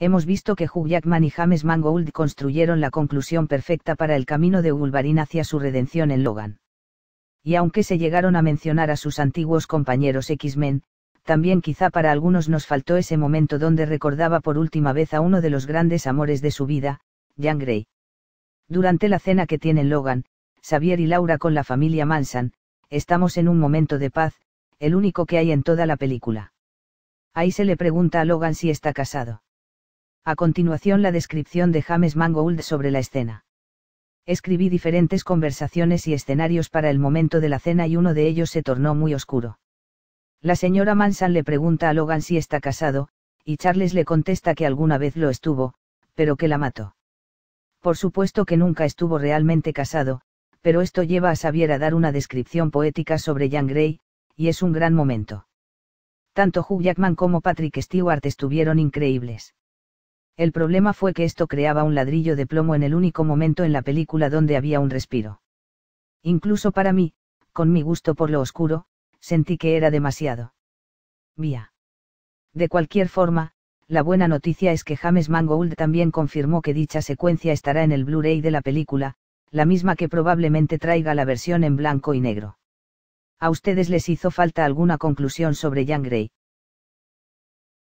Hemos visto que Hugh Jackman y James Mangold construyeron la conclusión perfecta para el camino de Wolverine hacia su redención en Logan. Y aunque se llegaron a mencionar a sus antiguos compañeros X-Men, también quizá para algunos nos faltó ese momento donde recordaba por última vez a uno de los grandes amores de su vida, Jan Grey. Durante la cena que tienen Logan, Xavier y Laura con la familia Manson, estamos en un momento de paz, el único que hay en toda la película. Ahí se le pregunta a Logan si está casado. A continuación la descripción de James Mangold sobre la escena. Escribí diferentes conversaciones y escenarios para el momento de la cena y uno de ellos se tornó muy oscuro. La señora Manson le pregunta a Logan si está casado, y Charles le contesta que alguna vez lo estuvo, pero que la mató. Por supuesto que nunca estuvo realmente casado, pero esto lleva a Xavier a dar una descripción poética sobre Jan Gray, y es un gran momento. Tanto Hugh Jackman como Patrick Stewart estuvieron increíbles. El problema fue que esto creaba un ladrillo de plomo en el único momento en la película donde había un respiro. Incluso para mí, con mi gusto por lo oscuro, sentí que era demasiado. Vía. De cualquier forma, la buena noticia es que James Mangold también confirmó que dicha secuencia estará en el Blu-ray de la película, la misma que probablemente traiga la versión en blanco y negro. ¿A ustedes les hizo falta alguna conclusión sobre Jan Grey?